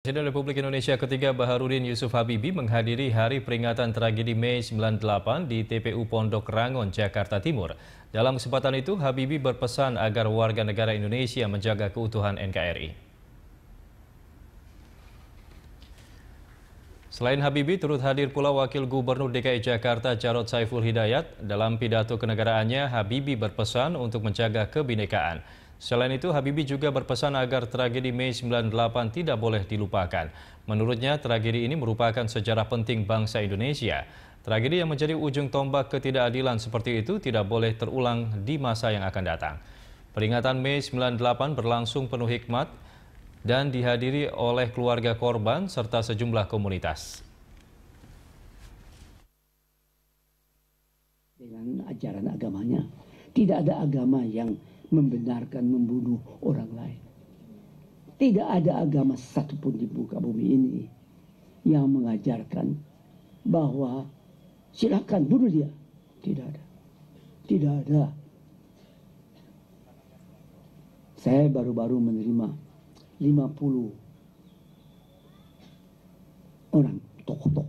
Presiden Republik Indonesia ketiga Baharudin Yusuf Habibie menghadiri Hari Peringatan Tragedi Mei 98 di TPU Pondok Rangon, Jakarta Timur. Dalam kesempatan itu, Habibie berpesan agar warga negara Indonesia menjaga keutuhan NKRI. Selain Habibie, turut hadir pula Wakil Gubernur DKI Jakarta Jarod Saiful Hidayat. Dalam pidato kenegaraannya, Habibie berpesan untuk menjaga kebinekaan. Selain itu, Habibie juga berpesan agar tragedi Mei 98 tidak boleh dilupakan. Menurutnya, tragedi ini merupakan sejarah penting bangsa Indonesia. Tragedi yang menjadi ujung tombak ketidakadilan seperti itu tidak boleh terulang di masa yang akan datang. Peringatan Mei 98 berlangsung penuh hikmat dan dihadiri oleh keluarga korban serta sejumlah komunitas. Dengan ajaran agamanya, tidak ada agama yang membenarkan membunuh orang lain. Tidak ada agama satupun di muka bumi ini yang mengajarkan bahwa silakan bunuh dia. Tidak ada. Tidak ada. Saya baru-baru menerima 50 orang tokoh-tokoh.